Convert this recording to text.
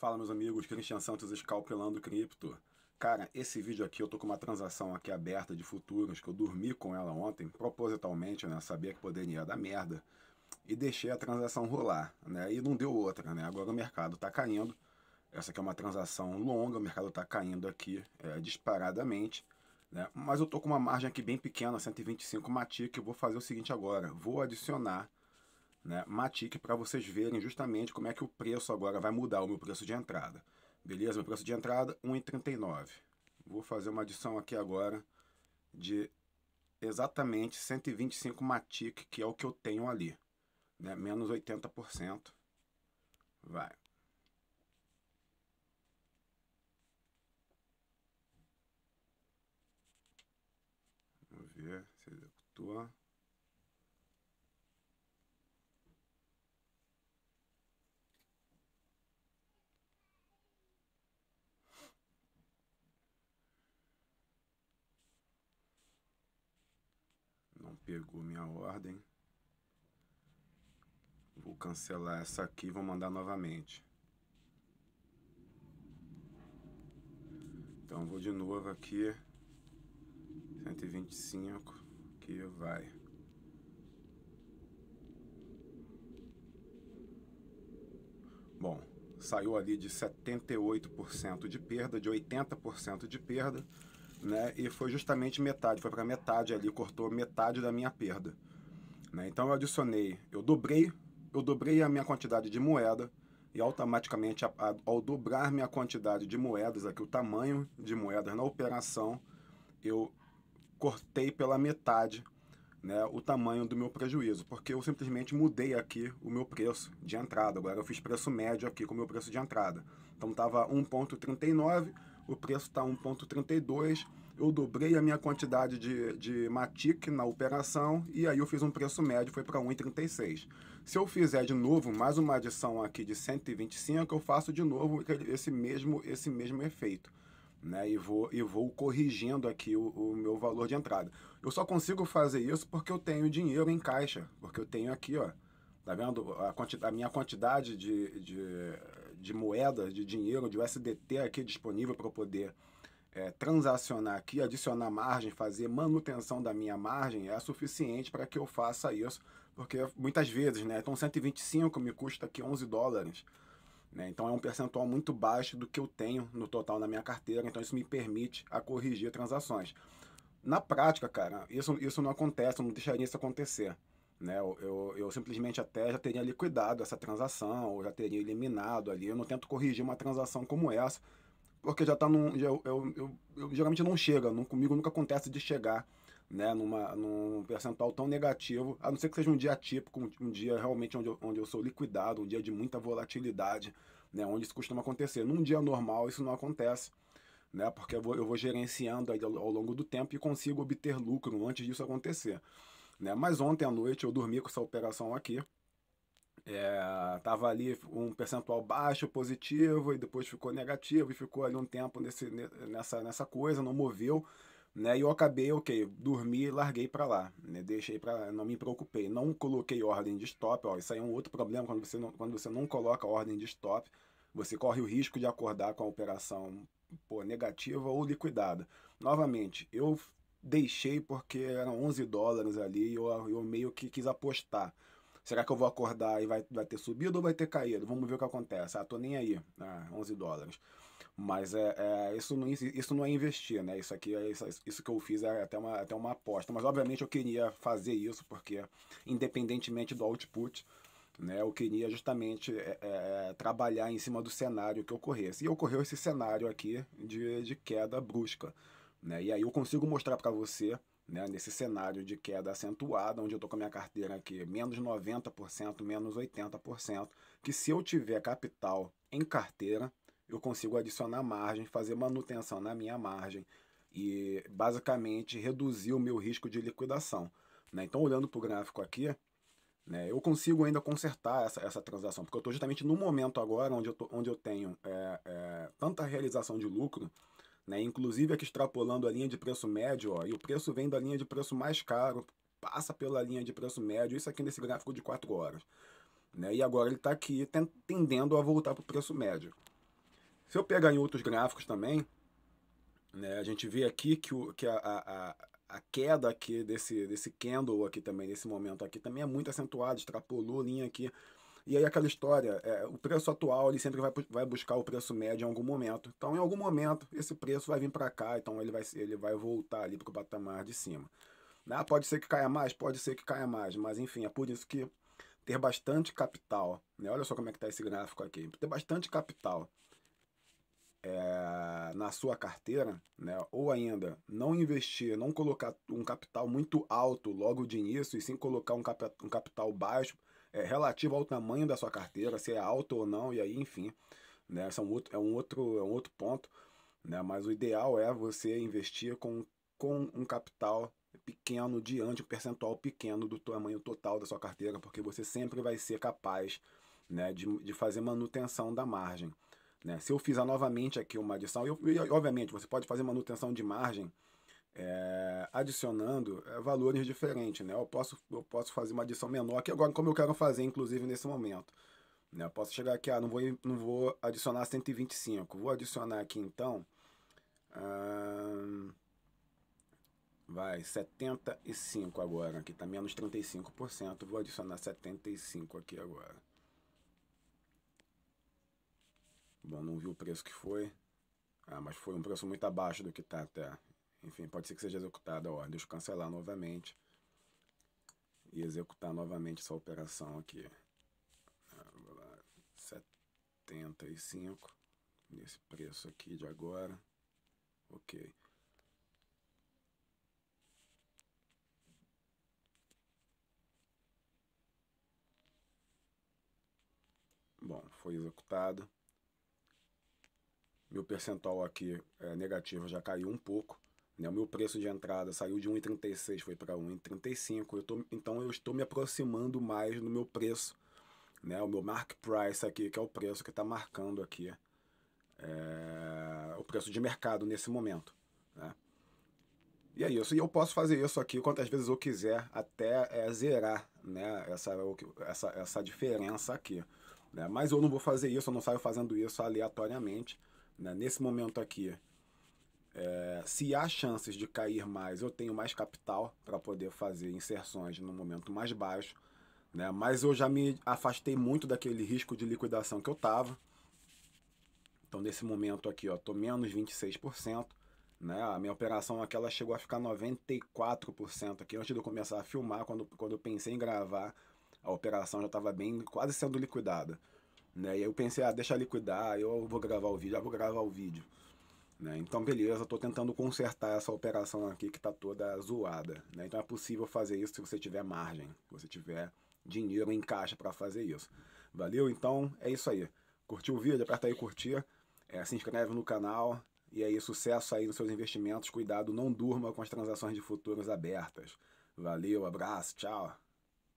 Fala meus amigos, Cristian Santos escalpelando cripto. Cara, esse vídeo aqui eu tô com uma transação aqui aberta de futuros que eu dormi com ela ontem, propositalmente, né? Sabia que poderia dar merda e deixei a transação rolar, né? E não deu outra, né? Agora o mercado tá caindo. Essa aqui é uma transação longa, o mercado tá caindo aqui é, disparadamente, né? Mas eu tô com uma margem aqui bem pequena, 125 MATIC, eu vou fazer o seguinte agora, vou adicionar né, Matic para vocês verem justamente como é que o preço agora vai mudar o meu preço de entrada. Beleza? Meu preço de entrada 1,39. Vou fazer uma adição aqui agora de exatamente 125 Matic, que é o que eu tenho ali. Né? Menos 80%. Vai. Vamos ver se executou. Pegou minha ordem. Vou cancelar essa aqui e vou mandar novamente. Então vou de novo aqui. 125. Aqui vai. Bom, saiu ali de 78% de perda, de 80% de perda né? E foi justamente metade, foi para metade ali, cortou metade da minha perda. Né? Então eu adicionei, eu dobrei, eu dobrei a minha quantidade de moeda e automaticamente a, a, ao dobrar minha quantidade de moedas aqui, o tamanho de moedas na operação, eu cortei pela metade né, o tamanho do meu prejuízo, porque eu simplesmente mudei aqui o meu preço de entrada. Agora eu fiz preço médio aqui com o meu preço de entrada. Então estava 1,39, o preço está 1,32. Eu dobrei a minha quantidade de, de Matic na operação e aí eu fiz um preço médio, foi para 1,36. Se eu fizer de novo mais uma adição aqui de 125, eu faço de novo esse mesmo, esse mesmo efeito. Né, e, vou, e vou corrigindo aqui o, o, meu valor de entrada. Eu só consigo fazer isso porque eu tenho dinheiro em caixa, porque eu tenho aqui, ó, tá vendo? A, quanti a minha quantidade de, de, de moeda, de dinheiro, de USDT aqui disponível para poder é, transacionar aqui, adicionar margem, fazer manutenção da minha margem, é suficiente para que eu faça isso, porque muitas vezes, né? Então 125 me custa aqui 11 dólares, né? Então é um percentual muito baixo do que eu tenho no total na minha carteira, então isso me permite a corrigir transações. Na prática, cara, isso, isso não acontece, eu não deixaria isso acontecer. Né? Eu, eu, eu, simplesmente até já teria liquidado essa transação, ou já teria eliminado ali. Eu não tento corrigir uma transação como essa, porque já está num. Já, eu, eu, eu, geralmente não chega, não, comigo nunca acontece de chegar né, numa, num percentual tão negativo, a não ser que seja um dia típico, um, um dia realmente onde eu, onde eu sou liquidado, um dia de muita volatilidade, né, onde isso costuma acontecer. Num dia normal isso não acontece, né, porque eu vou, eu vou gerenciando aí ao, ao longo do tempo e consigo obter lucro antes disso acontecer. Né? Mas ontem à noite eu dormi com essa operação aqui. É, tava ali um percentual baixo, positivo, e depois ficou negativo, e ficou ali um tempo nesse, nessa, nessa coisa, não moveu, né? E eu acabei, ok, dormi e larguei para lá, né? Deixei para não me preocupei, não coloquei ordem de stop, ó, isso aí é um outro problema, quando você não, quando você não coloca ordem de stop, você corre o risco de acordar com a operação pô, negativa ou liquidada. Novamente, eu deixei porque eram 11 dólares ali e eu, eu meio que quis apostar. Será que eu vou acordar e vai, vai ter subido ou vai ter caído? Vamos ver o que acontece. Ah, tô nem aí, ah, 11 dólares. Mas é, é, isso, não, isso não é investir, né? Isso aqui, é, isso, isso que eu fiz é até uma, até uma aposta. Mas, obviamente, eu queria fazer isso porque, independentemente do output, né, eu queria justamente é, é, é trabalhar em cima do cenário que ocorresse. E ocorreu esse cenário aqui de, de queda brusca. Né? E aí eu consigo mostrar para você, né, nesse cenário de queda acentuada, onde eu estou com a minha carteira aqui menos 90%, menos 80%, que se eu tiver capital em carteira, eu consigo adicionar margem, fazer manutenção na minha margem e basicamente reduzir o meu risco de liquidação. Né? Então, olhando para o gráfico aqui, né, eu consigo ainda consertar essa, essa transação, porque eu estou justamente no momento agora onde eu, tô, onde eu tenho é, é, tanta realização de lucro né? Inclusive aqui extrapolando a linha de preço médio, ó, e o preço vem da linha de preço mais caro, passa pela linha de preço médio, isso aqui nesse gráfico de 4 horas. Né? E agora ele está aqui tendendo a voltar para o preço médio. Se eu pegar em outros gráficos também, né, a gente vê aqui que, o, que a, a, a queda aqui desse, desse candle aqui também, nesse momento aqui, também é muito acentuada, extrapolou a linha aqui e aí aquela história, é, o preço atual ele sempre vai, vai buscar o preço médio em algum momento. Então, em algum momento, esse preço vai vir para cá, então ele vai, ele vai voltar ali para o patamar de cima. né pode ser que caia mais, pode ser que caia mais, mas enfim, é por isso que ter bastante capital, né? olha só como é que está esse gráfico aqui, ter bastante capital é, na sua carteira, né? ou ainda não investir, não colocar um capital muito alto logo de início, e sim colocar um, cap, um capital baixo é, relativo ao tamanho da sua carteira, se é alto ou não, e aí, enfim, né, são outro, é, um outro, é um outro ponto. Né, mas o ideal é você investir com, com um capital pequeno diante um percentual pequeno do tamanho total da sua carteira, porque você sempre vai ser capaz né, de, de fazer manutenção da margem. Né? Se eu fizer novamente aqui uma adição, e, obviamente você pode fazer manutenção de margem é, adicionando é, valores diferentes, né? Eu posso, eu posso fazer uma adição menor que agora, como eu quero fazer, inclusive, nesse momento. Né? Eu posso chegar aqui, ah, não vou, não vou adicionar 125, vou adicionar aqui, então, hum, vai, 75 agora, aqui tá menos 35%, vou adicionar 75 aqui agora. Bom, não vi o preço que foi. Ah, mas foi um preço muito abaixo do que tá até. Enfim, pode ser que seja executada a ordem. Deixa eu cancelar novamente e executar novamente essa operação aqui. 75 nesse preço aqui de agora. Ok. Bom, foi executado. Meu percentual aqui é negativo já caiu um pouco. Né? O meu preço de entrada saiu de 1,36, foi para 1,35. Eu tô, então eu estou me aproximando mais no meu preço, né? o meu mark price aqui, que é o preço que está marcando aqui é, o preço de mercado nesse momento. Né? E é isso. E eu posso fazer isso aqui quantas vezes eu quiser, até é, zerar né? essa, essa, essa diferença aqui. Né? Mas eu não vou fazer isso, eu não saio fazendo isso aleatoriamente. Né? Nesse momento aqui, é, se há chances de cair mais, eu tenho mais capital para poder fazer inserções no momento mais baixo. Né? Mas eu já me afastei muito daquele risco de liquidação que eu estava. Então, nesse momento aqui, ó, tô menos 26%. Né? A minha operação aqui, ela chegou a ficar 94% aqui. Antes de eu começar a filmar, quando, quando eu pensei em gravar, a operação já estava bem, quase sendo liquidada. Né? E aí eu pensei, ah, deixa liquidar, eu vou gravar o vídeo, ah, vou gravar o vídeo. Né? Então, beleza, estou tentando consertar essa operação aqui que está toda zoada. Né? Então, é possível fazer isso se você tiver margem, se você tiver dinheiro em caixa para fazer isso. Valeu? Então, é isso aí. Curtiu o vídeo? Aperta aí curtir, é, se inscreve no canal, e aí, sucesso aí nos seus investimentos. Cuidado, não durma com as transações de futuros abertas. Valeu, abraço, tchau.